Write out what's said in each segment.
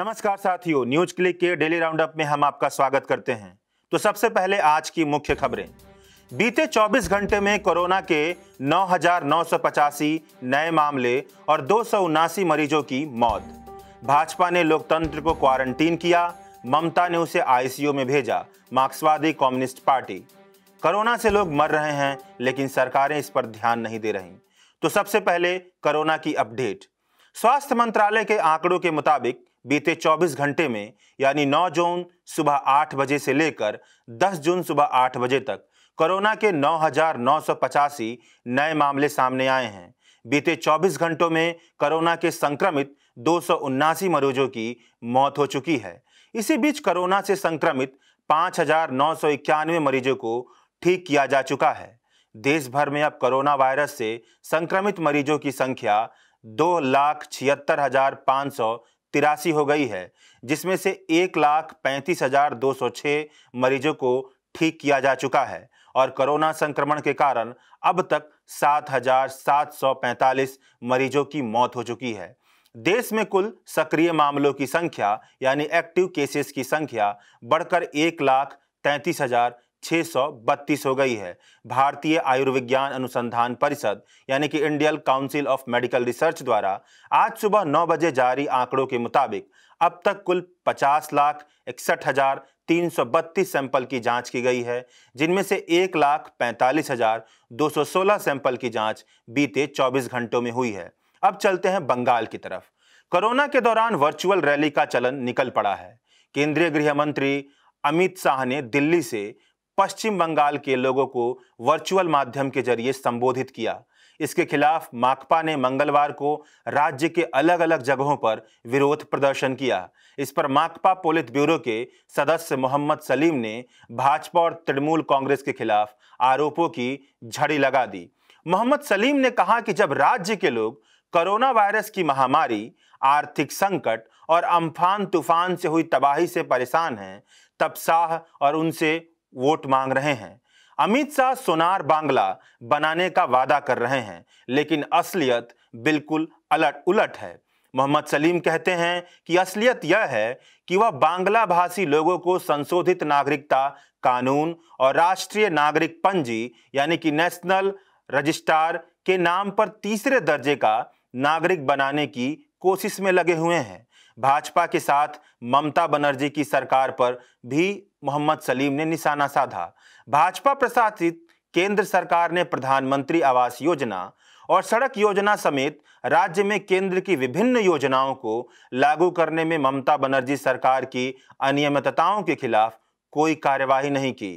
नमस्कार साथियों NewsClick के डेली राउंडअप में हम आपका स्वागत करते हैं तो सबसे पहले आज की मुख्य खबरें बीते 24 घंटे में कोरोना के नौ नए मामले और दो मरीजों की मौत भाजपा ने लोकतंत्र को क्वारंटीन किया ममता ने उसे आईसीयू में भेजा मार्क्सवादी कम्युनिस्ट पार्टी कोरोना से लोग मर रहे हैं लेकिन सरकारें इस पर ध्यान नहीं दे रही तो सबसे पहले कोरोना की अपडेट स्वास्थ्य मंत्रालय के आंकड़ों के मुताबिक बीते 24 घंटे में यानी 9 जून सुबह 8 बजे से लेकर 10 जून सुबह 8 बजे तक कोरोना के नौ नए मामले सामने आए हैं बीते 24 घंटों में कोरोना के संक्रमित दो मरीजों की मौत हो चुकी है इसी बीच कोरोना से संक्रमित पाँच मरीजों को ठीक किया जा चुका है देश भर में अब कोरोना वायरस से संक्रमित मरीजों की संख्या दो लाख छिहत्तर हजार पाँच सौ तिरासी हो गई है जिसमें से एक लाख पैंतीस हजार दो सौ छः मरीजों को ठीक किया जा चुका है और कोरोना संक्रमण के कारण अब तक सात हजार सात सौ पैंतालीस मरीजों की मौत हो चुकी है देश में कुल सक्रिय मामलों की संख्या यानी एक्टिव केसेस की संख्या बढ़कर एक लाख तैंतीस हजार 632 हो गई है भारतीय आयुर्विज्ञान अनुसंधान परिषद यानी कि Indian Council of Medical Research द्वारा आज सुबह 9 बजे जारी आंकड़ों के मुताबिक अब तक कुल 50 लाख इकसठ हजार तीन सौ बत्तीस सैंपल की जांच की गई है जिनमें से एक लाख पैंतालीस हजार दो सौ सोलह सैंपल की जांच बीते चौबीस घंटों में हुई है अब चलते हैं बंगाल की तरफ कोरोना के दौरान वर्चुअल रैली का चलन निकल पड़ा है केंद्रीय गृह मंत्री अमित शाह ने दिल्ली से पश्चिम बंगाल के लोगों को वर्चुअल माध्यम के जरिए संबोधित किया इसके खिलाफ माकपा ने मंगलवार को राज्य के अलग अलग जगहों पर विरोध प्रदर्शन किया इस पर माकपा पोलित ब्यूरो के सदस्य मोहम्मद सलीम ने भाजपा और तृणमूल कांग्रेस के खिलाफ आरोपों की झड़ी लगा दी मोहम्मद सलीम ने कहा कि जब राज्य के लोग कोरोना वायरस की महामारी आर्थिक संकट और अम्फान तूफान से हुई तबाही से परेशान हैं तब शाह और उनसे वोट मांग रहे हैं अमित शाह सोनार बांग्ला बनाने का वादा कर रहे हैं लेकिन असलियत बिल्कुल अलट उलट है मोहम्मद सलीम कहते हैं कि असलियत यह है कि वह बांग्ला भाषी लोगों को संशोधित नागरिकता कानून और राष्ट्रीय नागरिक पंजी यानी कि नेशनल रजिस्ट्रार के नाम पर तीसरे दर्जे का नागरिक बनाने की कोशिश में लगे हुए हैं भाजपा के साथ ममता बनर्जी की सरकार पर भी मोहम्मद सलीम ने निशाना साधा भाजपा प्रशासित केंद्र सरकार ने प्रधानमंत्री आवास योजना और सड़क योजना समेत राज्य में केंद्र की विभिन्न योजनाओं को लागू करने में ममता बनर्जी सरकार की अनियमितताओं के खिलाफ कोई कार्यवाही नहीं की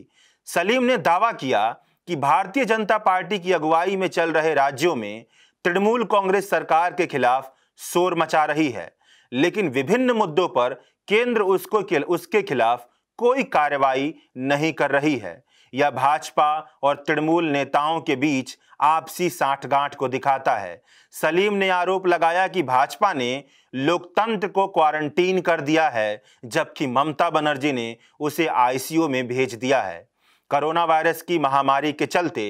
सलीम ने दावा किया कि भारतीय जनता पार्टी की अगुवाई में चल रहे राज्यों में तृणमूल कांग्रेस सरकार के खिलाफ शोर मचा रही है लेकिन विभिन्न मुद्दों पर केंद्र उसको उसके खिलाफ कोई कार्रवाई नहीं कर रही है यह भाजपा और तृणमूल नेताओं के बीच आपसी साठगांठ को दिखाता है सलीम ने आरोप लगाया कि भाजपा ने लोकतंत्र को क्वारंटीन कर दिया है जबकि ममता बनर्जी ने उसे आईसीयू में भेज दिया है कोरोना वायरस की महामारी के चलते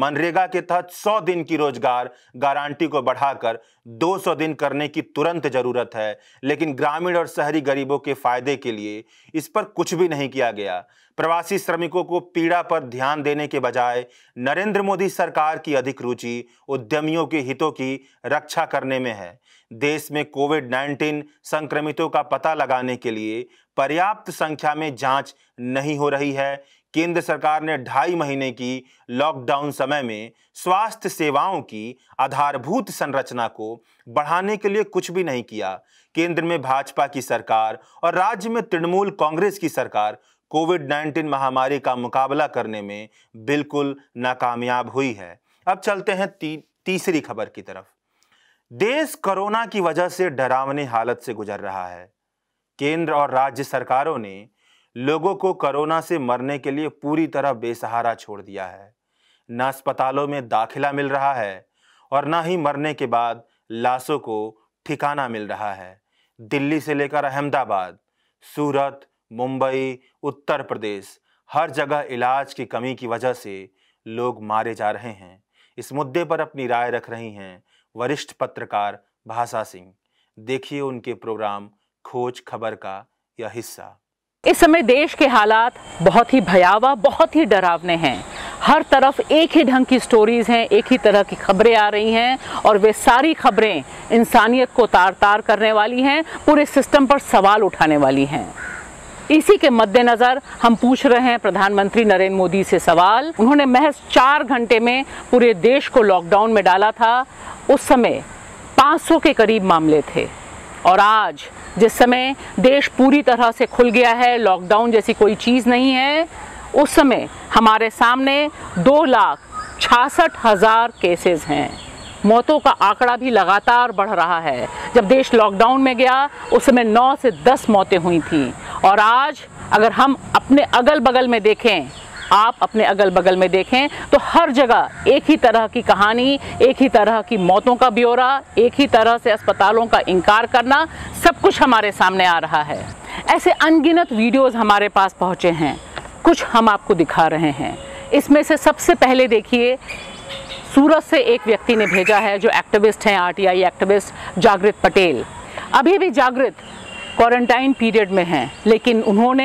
मनरेगा के तहत 100 दिन की रोजगार गारंटी को बढ़ाकर 200 दिन करने की तुरंत जरूरत है लेकिन ग्रामीण और शहरी गरीबों के फायदे के लिए इस पर कुछ भी नहीं किया गया प्रवासी श्रमिकों को पीड़ा पर ध्यान देने के बजाय नरेंद्र मोदी सरकार की अधिक रुचि उद्यमियों के हितों की रक्षा करने में है देश में कोविड 19 संक्रमितों का पता लगाने के लिए पर्याप्त संख्या में जांच नहीं हो रही है केंद्र सरकार ने ढाई महीने की लॉकडाउन समय में स्वास्थ्य सेवाओं की आधारभूत संरचना को बढ़ाने के लिए कुछ भी नहीं किया केंद्र में भाजपा की सरकार और राज्य में तृणमूल कांग्रेस की सरकार कोविड 19 महामारी का मुकाबला करने में बिल्कुल नाकामयाब हुई है अब चलते हैं ती, तीसरी खबर की तरफ देश कोरोना की वजह से डरावनी हालत से गुजर रहा है केंद्र और राज्य सरकारों ने लोगों को कोरोना से मरने के लिए पूरी तरह बेसहारा छोड़ दिया है न अस्पतालों में दाखिला मिल रहा है और न ही मरने के बाद लाशों को ठिकाना मिल रहा है दिल्ली से लेकर अहमदाबाद सूरत मुंबई उत्तर प्रदेश हर जगह इलाज की कमी की वजह से लोग मारे जा रहे हैं इस मुद्दे पर अपनी राय रख रही हैं वरिष्ठ पत्रकार भाषा सिंह देखिए उनके प्रोग्राम खोज खबर का यह हिस्सा इस समय देश के हालात बहुत ही भयावह बहुत ही डरावने हैं हर तरफ एक ही ढंग की स्टोरीज़ हैं एक ही तरह की खबरें आ रही हैं और वे सारी खबरें इंसानियत को तार तार करने वाली हैं पूरे सिस्टम पर सवाल उठाने वाली हैं इसी के मद्देनज़र हम पूछ रहे हैं प्रधानमंत्री नरेंद्र मोदी से सवाल उन्होंने महज चार घंटे में पूरे देश को लॉकडाउन में डाला था उस समय 500 के करीब मामले थे और आज जिस समय देश पूरी तरह से खुल गया है लॉकडाउन जैसी कोई चीज़ नहीं है उस समय हमारे सामने दो लाख छियासठ हज़ार केसेस हैं मौतों का आंकड़ा भी लगातार बढ़ रहा है जब देश लॉकडाउन में गया उस समय नौ से दस मौतें हुई थी और आज अगर हम अपने अगल बगल में देखें आप अपने अगल बगल में देखें तो हर जगह एक ही तरह की कहानी एक ही तरह की मौतों का ब्यौरा एक ही तरह से अस्पतालों का इनकार करना सब कुछ हमारे सामने आ रहा है ऐसे अनगिनत वीडियोस हमारे पास पहुंचे हैं कुछ हम आपको दिखा रहे हैं इसमें से सबसे पहले देखिए सूरत से एक व्यक्ति ने भेजा है जो एक्टिविस्ट हैं आरटीआई एक्टिविस्ट जागृत पटेल अभी भी जागृत क्वारंटाइन पीरियड में हैं लेकिन उन्होंने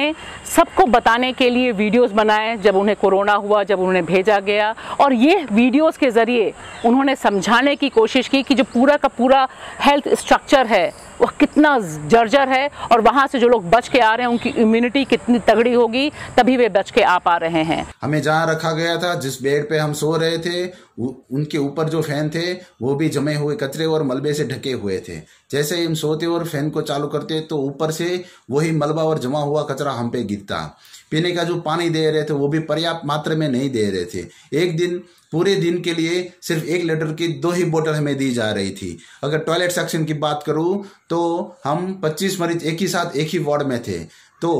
सबको बताने के लिए वीडियोस बनाए जब उन्हें कोरोना हुआ जब उन्हें भेजा गया और ये वीडियोस के ज़रिए उन्होंने समझाने की कोशिश की कि जो पूरा का पूरा हेल्थ स्ट्रक्चर है वो कितना जर्जर है और वहाँ से जो लोग बच के आ रहे हैं उनकी इम्यूनिटी कितनी तगड़ी होगी तभी वे बच के आ पा रहे हैं हमें जहाँ रखा गया था जिस बेड पे हम सो रहे थे उनके ऊपर जो फैन थे वो भी जमे हुए कचरे और मलबे से ढके हुए थे जैसे ही हम सोते और फैन को चालू करते तो ऊपर से वही मलबा और जमा हुआ कचरा हम पे गिरता पीने का जो पानी दे रहे थे वो भी पर्याप्त मात्रा में नहीं दे रहे थे एक दिन पूरे दिन के लिए सिर्फ एक लीटर की दो ही बोतल हमें दी जा रही थी अगर टॉयलेट सेक्शन की बात करूं तो हम 25 मरीज एक ही साथ एक ही वार्ड में थे तो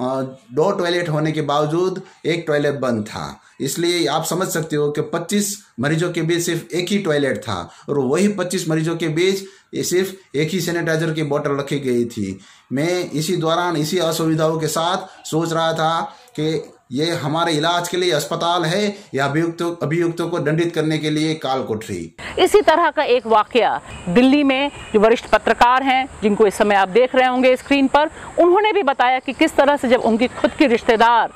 दो टॉयलेट होने के बावजूद एक टॉयलेट बंद था इसलिए आप समझ सकते हो कि 25 मरीजों के बीच सिर्फ एक ही टॉयलेट था और वही 25 मरीजों के बीच सिर्फ एक ही सैनिटाइजर की बोतल रखी गई थी मैं इसी दौरान इसी असुविधाओं के साथ सोच रहा था कि ये हमारे इलाज के लिए अस्पताल है या अभियुक्तों अभियुक्तों को दंडित करने के लिए काल कोठरी इसी तरह का एक वाक्य दिल्ली में जो वरिष्ठ पत्रकार हैं जिनको इस समय आप देख रहे होंगे स्क्रीन पर उन्होंने भी बताया कि किस तरह से जब उनकी खुद की रिश्तेदार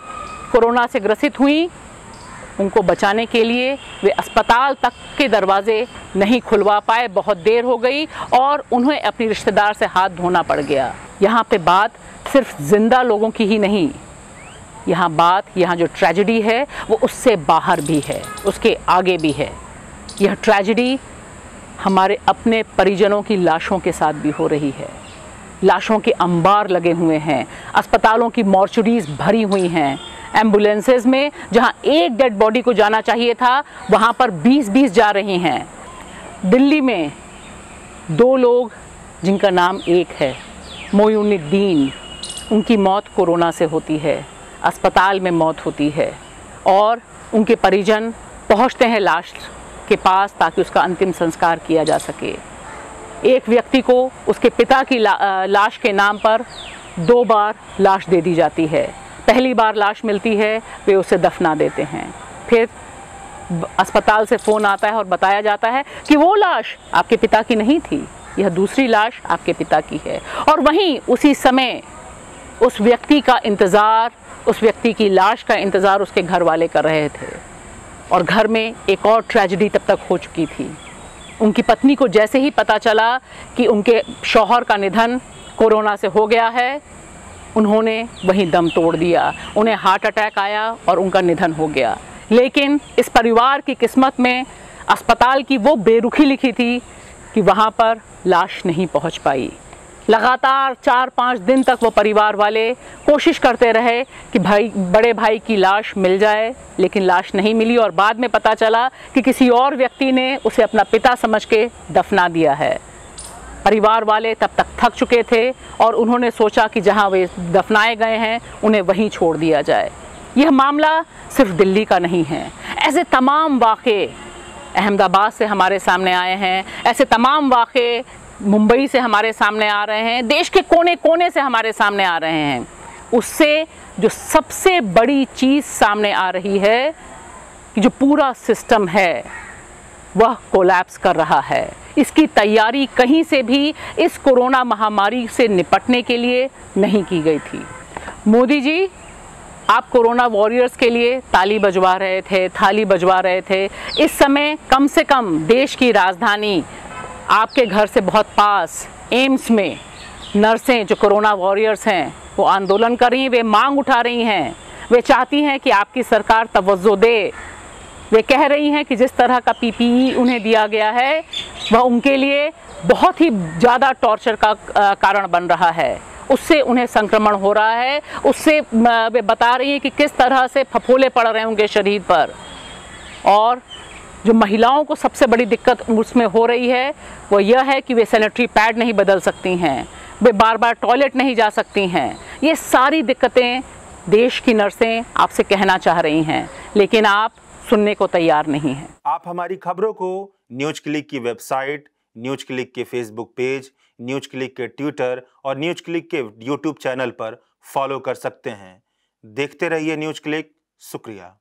कोरोना से ग्रसित हुई उनको बचाने के लिए वे अस्पताल तक के दरवाजे नहीं खुलवा पाए बहुत देर हो गई और उन्हें अपनी रिश्तेदार से हाथ धोना पड़ गया यहाँ पे बात सिर्फ जिंदा लोगों की ही नहीं यहाँ बात यहाँ जो ट्रेजिडी है वो उससे बाहर भी है उसके आगे भी है यह ट्रेजिडी हमारे अपने परिजनों की लाशों के साथ भी हो रही है लाशों के अंबार लगे हुए हैं अस्पतालों की मॉर्चरीज भरी हुई हैं एम्बुलेंसेज में जहाँ एक डेड बॉडी को जाना चाहिए था वहाँ पर 20-20 जा रही हैं दिल्ली में दो लोग जिनका नाम एक है मोयुनुद्दीन उनकी मौत कोरोना से होती है अस्पताल में मौत होती है और उनके परिजन पहुंचते हैं लाश के पास ताकि उसका अंतिम संस्कार किया जा सके एक व्यक्ति को उसके पिता की ला, लाश के नाम पर दो बार लाश दे दी जाती है पहली बार लाश मिलती है वे उसे दफना देते हैं फिर अस्पताल से फ़ोन आता है और बताया जाता है कि वो लाश आपके पिता की नहीं थी यह दूसरी लाश आपके पिता की है और वहीं उसी समय उस व्यक्ति का इंतज़ार उस व्यक्ति की लाश का इंतज़ार उसके घर वाले कर रहे थे और घर में एक और ट्रेजडी तब तक हो चुकी थी उनकी पत्नी को जैसे ही पता चला कि उनके शौहर का निधन कोरोना से हो गया है उन्होंने वहीं दम तोड़ दिया उन्हें हार्ट अटैक आया और उनका निधन हो गया लेकिन इस परिवार की किस्मत में अस्पताल की वो बेरुखी लिखी थी कि वहाँ पर लाश नहीं पहुँच पाई लगातार चार पाँच दिन तक वो परिवार वाले कोशिश करते रहे कि भाई बड़े भाई की लाश मिल जाए लेकिन लाश नहीं मिली और बाद में पता चला कि किसी और व्यक्ति ने उसे अपना पिता समझ के दफना दिया है परिवार वाले तब तक थक चुके थे और उन्होंने सोचा कि जहां वे दफनाए गए हैं उन्हें वहीं छोड़ दिया जाए यह मामला सिर्फ दिल्ली का नहीं है ऐसे तमाम वाक़े अहमदाबाद से हमारे सामने आए हैं ऐसे तमाम वाक़े मुंबई से हमारे सामने आ रहे हैं देश के कोने कोने से हमारे सामने आ रहे हैं उससे जो सबसे बड़ी चीज़ सामने आ रही है कि जो पूरा सिस्टम है वह कोलैप्स कर रहा है इसकी तैयारी कहीं से भी इस कोरोना महामारी से निपटने के लिए नहीं की गई थी मोदी जी आप कोरोना वॉरियर्स के लिए ताली बजवा रहे थे थाली बजवा रहे थे इस समय कम से कम देश की राजधानी आपके घर से बहुत पास एम्स में नर्सें जो कोरोना वॉरियर्स हैं वो आंदोलन कर रही हैं वे मांग उठा रही हैं वे चाहती हैं कि आपकी सरकार तवज्जो दे वे कह रही हैं कि जिस तरह का पीपीई उन्हें दिया गया है वह उनके लिए बहुत ही ज़्यादा टॉर्चर का कारण बन रहा है उससे उन्हें संक्रमण हो रहा है उससे वे बता रही हैं कि किस तरह से फफोले पड़ रहे हैं उनके शरीर पर और जो महिलाओं को सबसे बड़ी दिक्कत उसमें हो रही है वो यह है कि वे सैनिटरी पैड नहीं बदल सकती हैं वे बार बार टॉयलेट नहीं जा सकती हैं ये सारी दिक्कतें देश की नर्सें आपसे कहना चाह रही हैं लेकिन आप सुनने को तैयार नहीं हैं आप हमारी खबरों को न्यूज क्लिक की वेबसाइट न्यूज क्लिक के फेसबुक पेज न्यूज क्लिक के ट्विटर और न्यूज क्लिक के यूट्यूब चैनल पर फॉलो कर सकते हैं देखते रहिए न्यूज क्लिक शुक्रिया